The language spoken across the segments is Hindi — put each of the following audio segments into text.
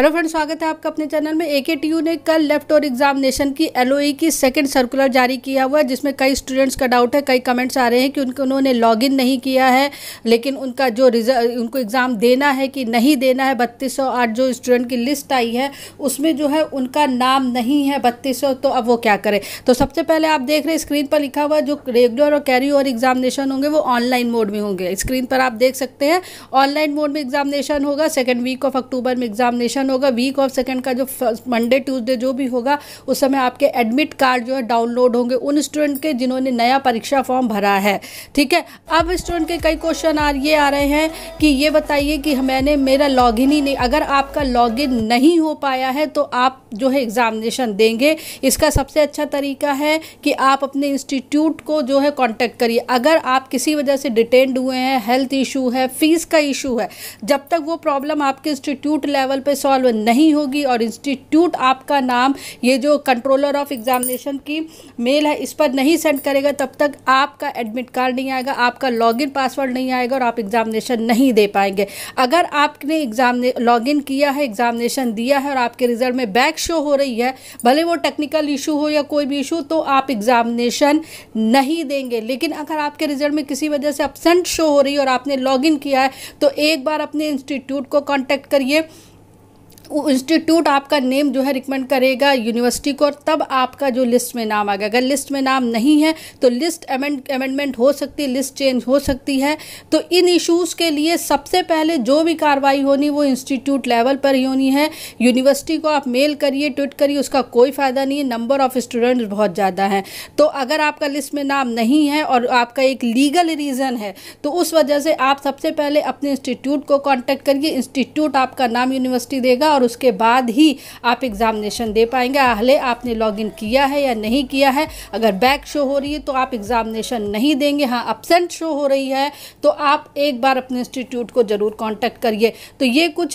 हेलो फ्रेंड स्वागत है आपका अपने चैनल में ए ने कल लेफ्ट और एग्जामिनेशन की एलओई e की सेकंड सर्कुलर जारी किया हुआ है जिसमें कई स्टूडेंट्स का डाउट है कई कमेंट्स आ रहे हैं कि उनको उन्होंने लॉगिन नहीं किया है लेकिन उनका जो रिजल्ट उनको एग्ज़ाम देना है कि नहीं देना है बत्तीस जो स्टूडेंट की लिस्ट आई है उसमें जो है उनका नाम नहीं है बत्तीस तो अब वो क्या करें तो सबसे पहले आप देख रहे हैं स्क्रीन पर लिखा हुआ जो रेगुलर और कैरी और एग्जामिनेशन होंगे वो ऑनलाइन मोड में होंगे स्क्रीन पर आप देख सकते हैं ऑनलाइन मोड में एग्जामिनेशन होगा सेकेंड वीक ऑफ अक्टूबर में एग्जामिनेशन सेशन होगा वीक ऑफ सेकेंड का जो मंडे ट्यूसडे जो भी होगा उस समय आपके एडमिट कार्ड जो है डाउनलोड होंगे उन स्टूडेंट के जिन्होंने नया परीक्षा फॉर्म भरा है ठीक है अब स्टूडेंट के कई क्वेश्चन आ ये आ रहे हैं कि ये बताइए कि मैंने मेरा लॉग ही नहीं अगर आपका लॉग नहीं हो पाया है तो आप जो है एग्ज़ामिनेशन देंगे इसका सबसे अच्छा तरीका है कि आप अपने इंस्टीट्यूट को जो है कांटेक्ट करिए अगर आप किसी वजह से डिटेंड हुए हैं हेल्थ इशू है फीस का इशू है जब तक वो प्रॉब्लम आपके इंस्टीट्यूट लेवल पे सॉल्व सॉल्व नहीं होगी और इंस्टीट्यूट आपका नाम ये जो कंट्रोलर ऑफ एग्जामिनेशन की मेल है इस पर नहीं सेंड करेगा तब तक आपका एडमिट कार्ड नहीं आएगा आपका लॉगिन पासवर्ड नहीं आएगा और आप एग्जामिनेशन नहीं दे पाएंगे अगर आपने एग्जाम लॉगिन किया है एग्जामिनेशन दिया है और आपके रिजल्ट में बैक शो हो रही है भले वो टेक्निकल इशू हो या कोई भी इशू तो आप एग्जामिनेशन नहीं देंगे लेकिन अगर आपके रिजल्ट में किसी वजह से अपसेंट शो हो रही है और आपने इन किया है तो एक बार अपने इंस्टीट्यूट को कॉन्टैक्ट करिए इंस्टीट्यूट आपका नेम जो है रिकमेंड करेगा यूनिवर्सिटी को और तब आपका जो लिस्ट में नाम आएगा अगर लिस्ट में नाम नहीं है तो लिस्ट अमेंडमेंट हो सकती है लिस्ट चेंज हो सकती है तो इन इश्यूज़ के लिए सबसे पहले जो भी कार्रवाई होनी वो इंस्टीट्यूट लेवल पर ही होनी है यूनिवर्सिटी को आप मेल करिए ट्वीट करिए उसका कोई फ़ायदा नहीं है नंबर ऑफ स्टूडेंट्स बहुत ज़्यादा हैं तो अगर आपका लिस्ट में नाम नहीं है और आपका एक लीगल रीज़न है तो उस वजह से आप सबसे पहले अपने इंस्टीट्यूट को कॉन्टैक्ट करिए इंस्टीट्यूट आपका नाम यूनिवर्सिटी देगा और और उसके बाद ही आप एग्ज़ामिनेशन दे पाएंगे अहले आपने लॉगिन किया है या नहीं किया है अगर बैक शो हो रही है तो आप एग्ज़ामिनेशन नहीं देंगे हाँ अपसेंट शो हो रही है तो आप एक बार अपने इंस्टीट्यूट को ज़रूर कॉन्टैक्ट करिए तो ये कुछ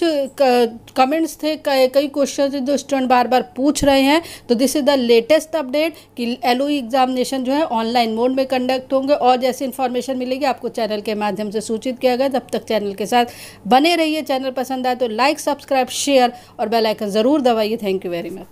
कमेंट्स थे कई क्वेश्चन थे जो स्टूडेंट बार बार पूछ रहे हैं तो this is the latest update कि एल एग्ज़ामिनेशन e जो है ऑनलाइन मोड में कंडक्ट होंगे और जैसे इन्फॉर्मेशन मिलेगी आपको चैनल के माध्यम से सूचित किया गया तब तक चैनल के साथ बने रहिए चैनल पसंद आए तो लाइक सब्सक्राइब शेयर और बेल आइकन ज़रूर दबाइए थैंक यू वेरी मच